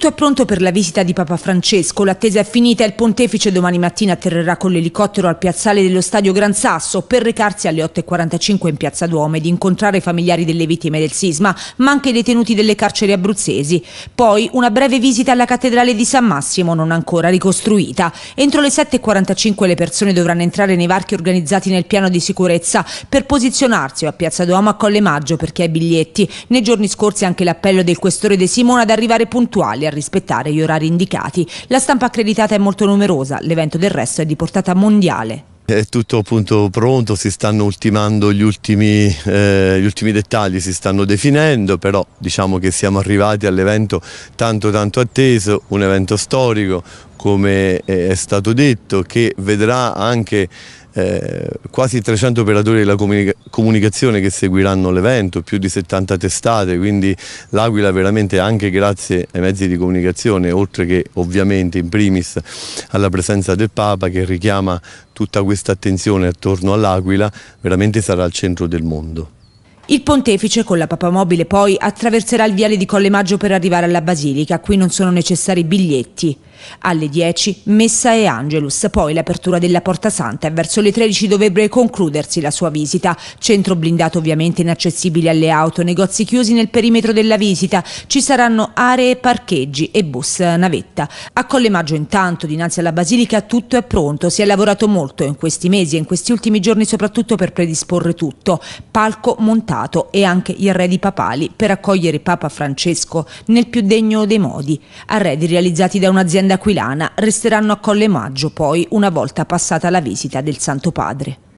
Tutto è pronto per la visita di Papa Francesco. L'attesa è finita e il pontefice domani mattina atterrerà con l'elicottero al piazzale dello stadio Gran Sasso per recarsi alle 8.45 in piazza Duomo ed incontrare i familiari delle vittime del sisma, ma anche i detenuti delle carceri abruzzesi. Poi una breve visita alla cattedrale di San Massimo, non ancora ricostruita. Entro le 7.45 le persone dovranno entrare nei varchi organizzati nel piano di sicurezza per posizionarsi o a piazza Duomo a Colle Maggio perché ai biglietti. Nei giorni scorsi anche l'appello del questore De Simone ad arrivare puntuali a rispettare gli orari indicati. La stampa accreditata è molto numerosa, l'evento del resto è di portata mondiale. È tutto appunto pronto, si stanno ultimando gli ultimi, eh, gli ultimi, dettagli, si stanno definendo, però diciamo che siamo arrivati all'evento tanto tanto atteso, un evento storico come è stato detto che vedrà anche eh, quasi 300 operatori della comunica comunicazione che seguiranno l'evento, più di 70 testate, quindi l'Aquila veramente anche grazie ai mezzi di comunicazione, oltre che ovviamente in primis alla presenza del Papa che richiama tutta questa attenzione attorno all'Aquila, veramente sarà al centro del mondo. Il pontefice con la Papa Mobile poi attraverserà il viale di Colle Maggio per arrivare alla Basilica, qui non sono necessari biglietti. Alle 10 messa e Angelus, poi l'apertura della Porta Santa e verso le 13 dovrebbe concludersi la sua visita. Centro blindato ovviamente inaccessibile alle auto, negozi chiusi nel perimetro della visita, ci saranno aree parcheggi e bus navetta. A Colle Maggio intanto dinanzi alla Basilica tutto è pronto, si è lavorato molto in questi mesi e in questi ultimi giorni soprattutto per predisporre tutto. Palco montato Stato e anche i Arredi Papali per accogliere Papa Francesco nel più degno dei modi. Arredi realizzati da un'azienda aquilana resteranno a Colle Maggio poi una volta passata la visita del Santo Padre.